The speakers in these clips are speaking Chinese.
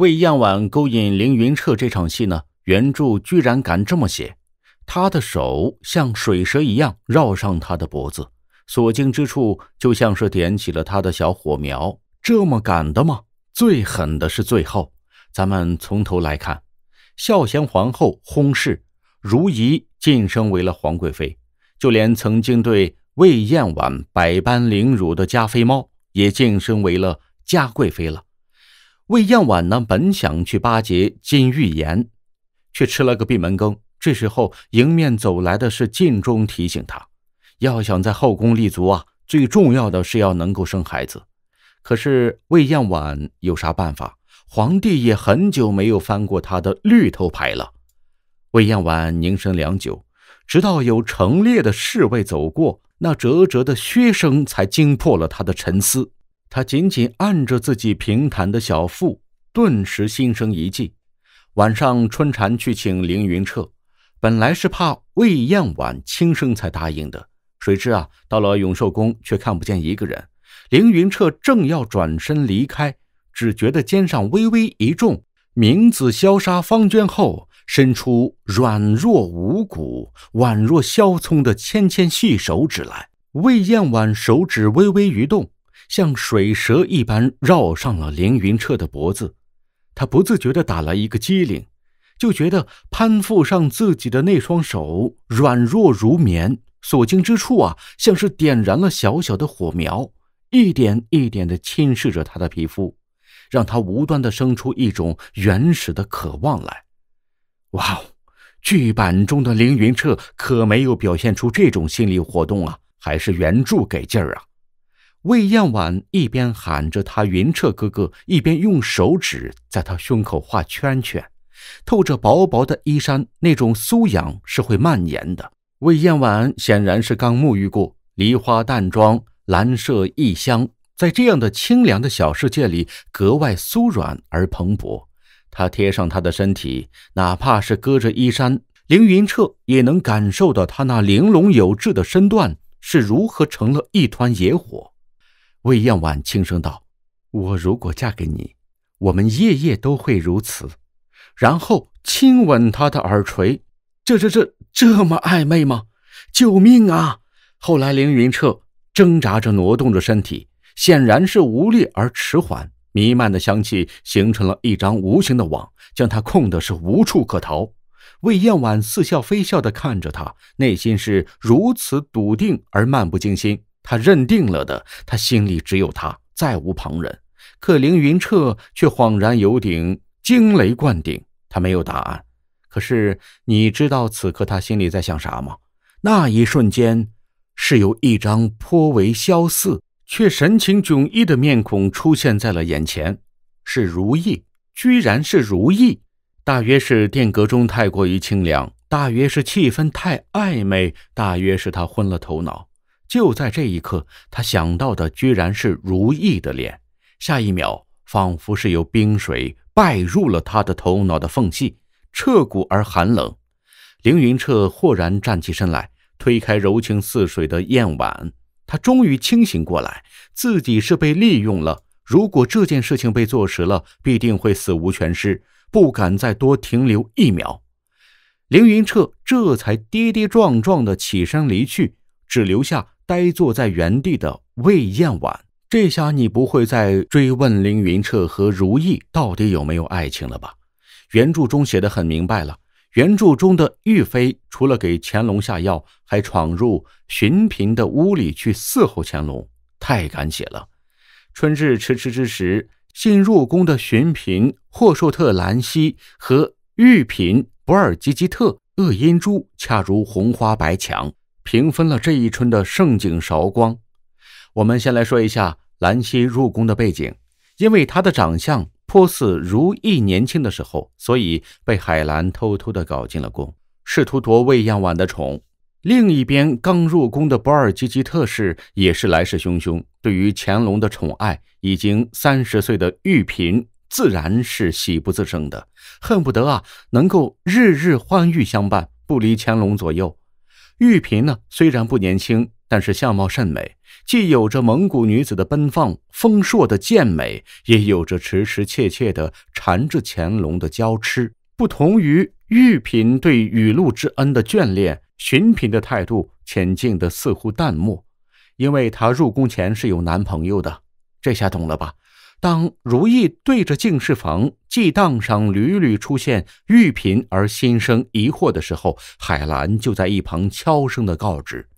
魏嬿婉勾引凌云彻这场戏呢，原著居然敢这么写，他的手像水蛇一样绕上他的脖子，所经之处就像是点起了他的小火苗，这么敢的吗？最狠的是最后，咱们从头来看，孝贤皇后薨逝，如懿晋升为了皇贵妃，就连曾经对魏嬿婉百般凌辱的加妃猫也晋升为了嘉贵妃了。魏延婉呢，本想去巴结金玉妍，却吃了个闭门羹。这时候，迎面走来的是晋忠，提醒他：要想在后宫立足啊，最重要的是要能够生孩子。可是魏延婉有啥办法？皇帝也很久没有翻过他的绿头牌了。魏延婉凝神良久，直到有陈列的侍卫走过，那折折的靴声才惊破了他的沉思。他紧紧按着自己平坦的小腹，顿时心生一计。晚上春蝉去请凌云彻，本来是怕魏燕婉轻声才答应的，谁知啊，到了永寿宫却看不见一个人。凌云彻正要转身离开，只觉得肩上微微一重，名字萧杀方娟后伸出软若无骨、宛若削葱的纤纤细手指来。魏燕婉手指微微一动。像水蛇一般绕上了凌云彻的脖子，他不自觉的打了一个激灵，就觉得攀附上自己的那双手软弱如棉，所经之处啊，像是点燃了小小的火苗，一点一点的侵蚀着他的皮肤，让他无端的生出一种原始的渴望来。哇哦，剧版中的凌云彻可没有表现出这种心理活动啊，还是原著给劲儿啊。魏燕婉一边喊着他“云彻哥哥”，一边用手指在他胸口画圈圈，透着薄薄的衣衫，那种酥痒是会蔓延的。魏燕婉显然是刚沐浴过，梨花淡妆，兰麝异香，在这样的清凉的小世界里，格外酥软而蓬勃。她贴上他的身体，哪怕是隔着衣衫，凌云彻也能感受到她那玲珑有致的身段是如何成了一团野火。魏燕婉轻声道：“我如果嫁给你，我们夜夜都会如此，然后亲吻他的耳垂。这、这、这这么暧昧吗？救命啊！”后来，凌云彻挣扎着挪动着身体，显然是无力而迟缓。弥漫的香气形成了一张无形的网，将他控的是无处可逃。魏燕婉似笑非笑的看着他，内心是如此笃定而漫不经心。他认定了的，他心里只有他，再无旁人。可凌云彻却恍然有顶惊雷灌顶，他没有答案。可是你知道此刻他心里在想啥吗？那一瞬间，是有一张颇为相似却神情迥异的面孔出现在了眼前，是如意，居然是如意。大约是殿阁中太过于清凉，大约是气氛太暧昧，大约是他昏了头脑。就在这一刻，他想到的居然是如意的脸。下一秒，仿佛是有冰水拜入了他的头脑的缝隙，彻骨而寒冷。凌云彻豁然站起身来，推开柔情似水的燕婉。他终于清醒过来，自己是被利用了。如果这件事情被坐实了，必定会死无全尸，不敢再多停留一秒。凌云彻这才跌跌撞撞的起身离去，只留下。呆坐在原地的魏嬿婉，这下你不会再追问凌云彻和如意到底有没有爱情了吧？原著中写的很明白了。原著中的玉妃除了给乾隆下药，还闯入寻嫔的屋里去伺候乾隆，太敢写了。春日迟迟之时，新入宫的寻嫔霍硕特兰西和玉嫔博尔济吉特鄂音珠，恰如红花白墙。平分了这一春的盛景韶光。我们先来说一下兰溪入宫的背景，因为她的长相颇似如懿年轻的时候，所以被海兰偷偷的搞进了宫，试图夺魏嬿婉的宠。另一边，刚入宫的博尔济吉特氏也是来势汹汹。对于乾隆的宠爱，已经三十岁的玉嫔自然是喜不自胜的，恨不得啊能够日日欢愉相伴，不离乾隆左右。玉嫔呢，虽然不年轻，但是相貌甚美，既有着蒙古女子的奔放、丰硕的健美，也有着迟迟切切的缠着乾隆的娇痴。不同于玉嫔对雨露之恩的眷恋，寻嫔的态度，浅静的似乎淡漠，因为她入宫前是有男朋友的。这下懂了吧？当如意对着净室房祭档上屡屡出现玉嫔而心生疑惑的时候，海兰就在一旁悄声的告知：“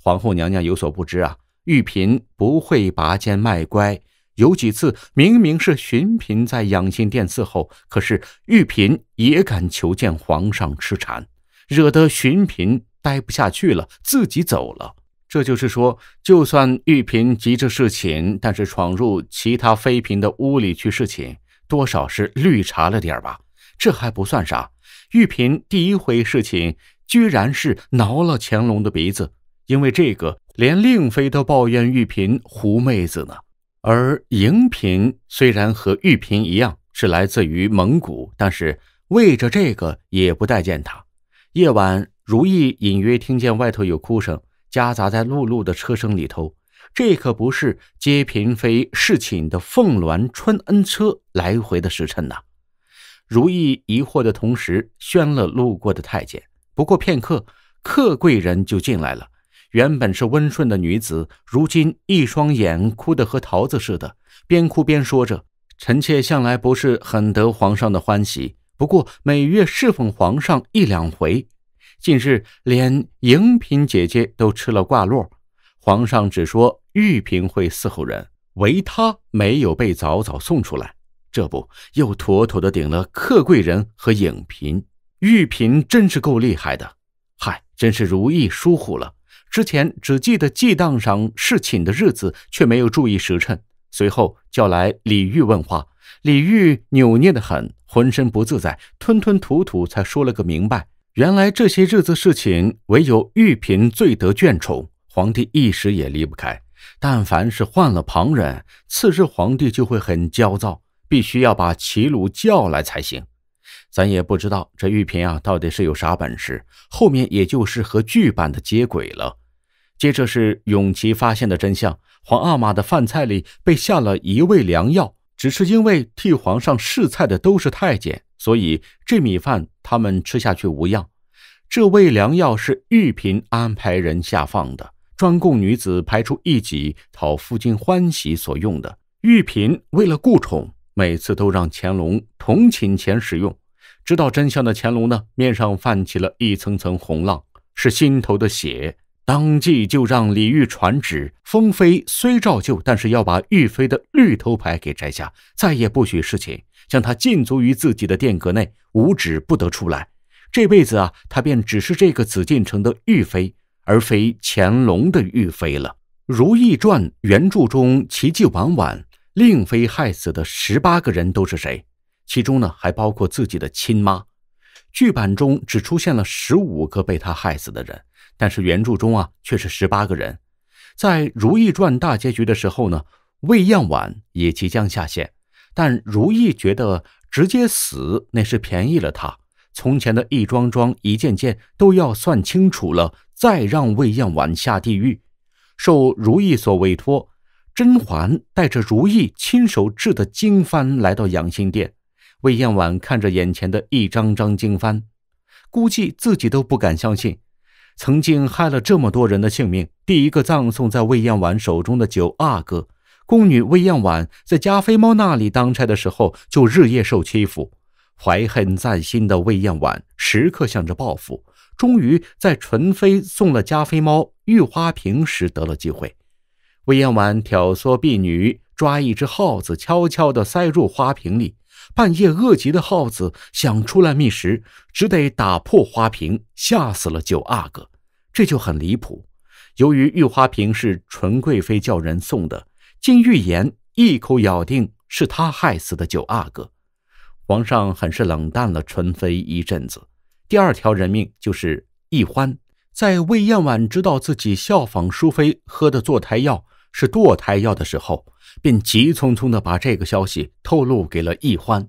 皇后娘娘有所不知啊，玉嫔不会拔尖卖乖。有几次明明是寻嫔在养心殿伺候，可是玉嫔也敢求见皇上吃禅，惹得寻嫔待不下去了，自己走了。”这就是说，就算玉嫔急着侍寝，但是闯入其他妃嫔的屋里去侍寝，多少是绿茶了点吧？这还不算啥，玉嫔第一回侍寝，居然是挠了乾隆的鼻子，因为这个，连令妃都抱怨玉嫔狐妹子呢。而颖嫔虽然和玉嫔一样是来自于蒙古，但是为着这个也不待见她。夜晚，如意隐约听见外头有哭声。夹杂在碌碌的车声里头，这可不是接嫔妃侍寝的凤鸾春恩车来回的时辰呐！如意疑惑的同时，宣了路过的太监。不过片刻，客贵人就进来了。原本是温顺的女子，如今一双眼哭得和桃子似的，边哭边说着：“臣妾向来不是很得皇上的欢喜，不过每月侍奉皇上一两回。”近日连颖嫔姐姐都吃了挂落，皇上只说玉嫔会伺候人，唯她没有被早早送出来，这不又妥妥的顶了客贵人和颖嫔。玉嫔真是够厉害的，嗨，真是如意疏忽了。之前只记得祭当上侍寝的日子，却没有注意时辰。随后叫来李玉问话，李玉扭捏的很，浑身不自在，吞吞吐吐才说了个明白。原来这些日子事情，唯有玉嫔最得眷宠，皇帝一时也离不开。但凡是换了旁人，次日皇帝就会很焦躁，必须要把齐鲁叫来才行。咱也不知道这玉嫔啊，到底是有啥本事。后面也就是和剧版的接轨了。接着是永琪发现的真相：皇阿玛的饭菜里被下了一味良药，只是因为替皇上试菜的都是太监，所以这米饭。他们吃下去无恙，这味良药是玉嫔安排人下放的，专供女子排出异己、讨夫君欢喜所用的。玉嫔为了顾宠，每次都让乾隆同寝前使用。知道真相的乾隆呢，面上泛起了一层层红浪，是心头的血。当即就让李玉传旨：封妃虽照旧，但是要把玉妃的绿头牌给摘下，再也不许侍寝。将他禁足于自己的殿阁内，五指不得出来。这辈子啊，他便只是这个紫禁城的玉妃，而非乾隆的玉妃了。《如懿传》原著中，奇迹婉婉令妃害死的十八个人都是谁？其中呢，还包括自己的亲妈。剧版中只出现了十五个被他害死的人，但是原著中啊，却是十八个人。在《如懿传》大结局的时候呢，魏嬿婉也即将下线。但如意觉得直接死那是便宜了他，从前的一桩桩一件件都要算清楚了，再让魏嬿婉下地狱。受如意所委托，甄嬛带着如意亲手制的经幡来到养心殿。魏嬿婉看着眼前的一张张经幡，估计自己都不敢相信，曾经害了这么多人的性命，第一个葬送在魏嬿婉手中的九阿哥。宫女魏延婉在加菲猫那里当差的时候，就日夜受欺负。怀恨在心的魏延婉时刻想着报复，终于在纯妃送了加菲猫玉花瓶时得了机会。魏延婉挑唆婢女抓一只耗子，悄悄地塞入花瓶里。半夜饿极的耗子想出来觅食，只得打破花瓶，吓死了九阿哥。这就很离谱。由于玉花瓶是纯贵妃叫人送的。金玉妍一口咬定是他害死的九阿哥，皇上很是冷淡了纯妃一阵子。第二条人命就是易欢，在魏嬿婉知道自己效仿淑妃喝的堕胎药是堕胎药的时候，便急匆匆地把这个消息透露给了易欢。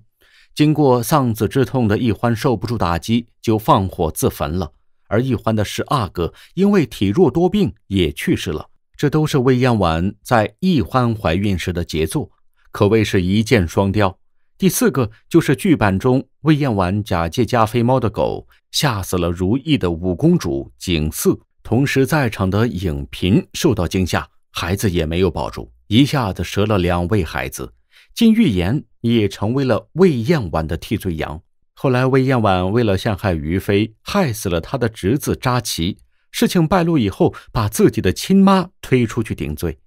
经过丧子之痛的易欢受不住打击，就放火自焚了。而易欢的十阿哥因为体弱多病也去世了。这都是魏延晚在易欢怀孕时的杰作，可谓是一箭双雕。第四个就是剧版中魏延婉假借加菲猫的狗吓死了如意的五公主景四，同时在场的影嫔受到惊吓，孩子也没有保住，一下子折了两位孩子。金玉妍也成为了魏延婉的替罪羊。后来魏延婉为了陷害于飞，害死了他的侄子扎奇，事情败露以后，把自己的亲妈推出去顶罪，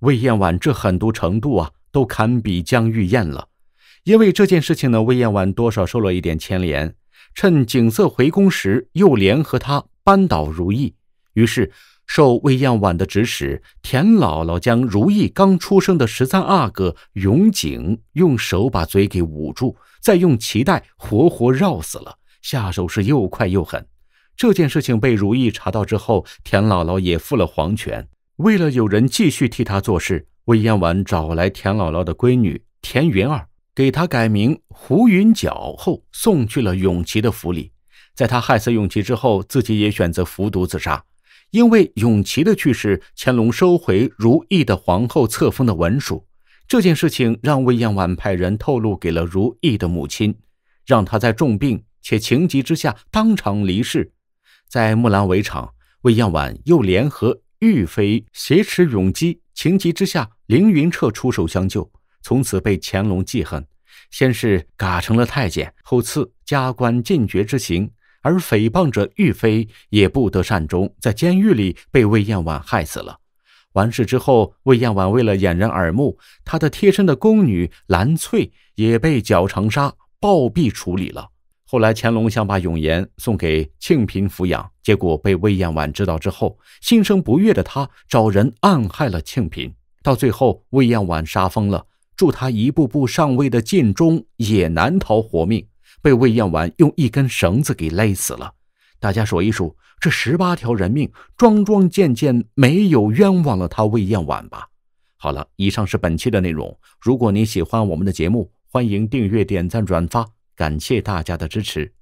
魏嬿婉这狠毒程度啊，都堪比江玉燕了。因为这件事情呢，魏嬿婉多少受了一点牵连，趁景色回宫时，又联合他扳倒如意。于是，受魏嬿婉的指使，田姥姥将如意刚出生的十三阿哥永景，用手把嘴给捂住，再用脐带活活绕死了，下手是又快又狠。这件事情被如意查到之后，田姥姥也负了黄泉。为了有人继续替她做事，魏延婉找来田姥姥的闺女田云儿，给她改名胡云角后，送去了永琪的府里。在她害死永琪之后，自己也选择服毒自杀。因为永琪的去世，乾隆收回如意的皇后册封的文书。这件事情让魏延婉派人透露给了如意的母亲，让她在重病且情急之下当场离世。在木兰围场，魏延婉又联合玉妃挟持永基，情急之下，凌云彻出手相救，从此被乾隆记恨。先是嘎成了太监，后赐加官进爵之刑，而诽谤者玉妃也不得善终，在监狱里被魏延婉害死了。完事之后，魏延婉为了掩人耳目，他的贴身的宫女兰翠也被绞长沙，暴毙处理了。后来，乾隆想把永琰送给庆嫔抚养，结果被魏延婉知道之后，心生不悦的他找人暗害了庆嫔。到最后，魏延婉杀疯了，助他一步步上位的晋忠也难逃活命，被魏延婉用一根绳子给勒死了。大家数一数，这十八条人命，桩桩件件没有冤枉了他魏延婉吧？好了，以上是本期的内容。如果你喜欢我们的节目，欢迎订阅、点赞、转发。感谢大家的支持。